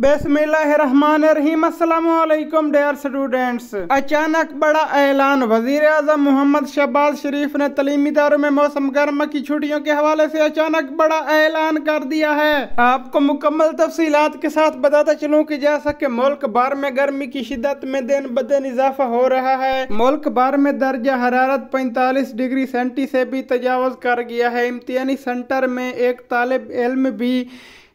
बसमिलीम dear students अचानक बड़ा ऐलान वजीर अजम मोहम्मद शहबाज शरीफ ने तलीमी इदारों में मौसम गर्मा की छुट्टियों के हवाले से अचानक बड़ा ऐलान कर दिया है आपको मुकम्मल तफसीत के साथ बताता चलूँ की जैसा कि मुल्क भर में गर्मी की शिदत में दिन ब दिन इजाफा हो रहा है मुल्क भर में दर्जा हरारत पैंतालीस डिग्री सेंटी से भी तजावज कर गया है इम्तियानी सेंटर में एक तालब इल्म भी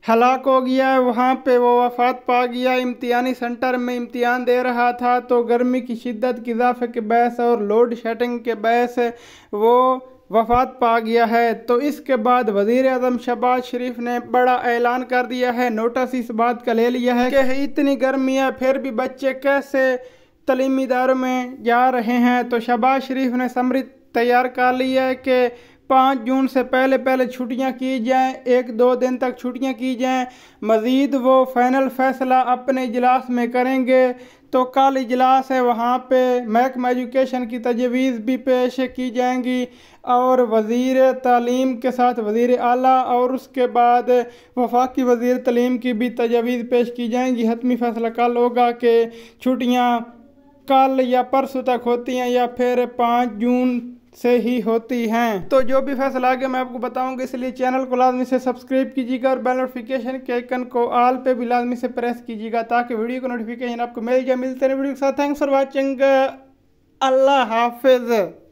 हलाक हो गया है वहाँ पे वो वफात पा गया इम्तिहानी सेंटर में इम्तिहान दे रहा था तो गर्मी की शिद्दत के इजाफे के बहस और लोड शेडिंग के बहस वो वफात पा गया है तो इसके बाद वजीर अजम शहबाज शरीफ ने बड़ा ऐलान कर दिया है नोटिस इस बात का ले लिया है कि इतनी गर्मी है फिर भी बच्चे कैसे तलीमी इदारों में जा रहे हैं तो शहबाज शरीफ ने समृद्ध तैयार कर लिया है कि पाँच जून से पहले पहले छुट्टियां की जाएं एक दो दिन तक छुट्टियां की जाएं मज़ीद वो फाइनल फैसला अपने इजलास में करेंगे तो कल इजलास है वहाँ पे महकमा एजुकेशन की तजवीज़ भी पेश की जाएंगी और वज़ीर तालीम के साथ वज़ी अली और उसके बाद वफाकी वज़ी तलीम की भी तजवीज़ पेश की जाएंगी हतमी फैसला कल होगा कि छुट्टियाँ कल या परसों तक होती हैं या फिर पाँच जून से ही होती हैं तो जो भी फैसला आगे मैं आपको बताऊंगा इसलिए चैनल को लाजमी से सब्सक्राइब कीजिएगा और बेल नोटिफिकेशन के आइकन को आल पे भी लाजमी से प्रेस कीजिएगा ताकि वीडियो का नोटिफिकेशन आपको मिल जाए मिलते रहे वीडियो के साथ थैंक्स फॉर वॉचिंग अल्लाह हाफिज़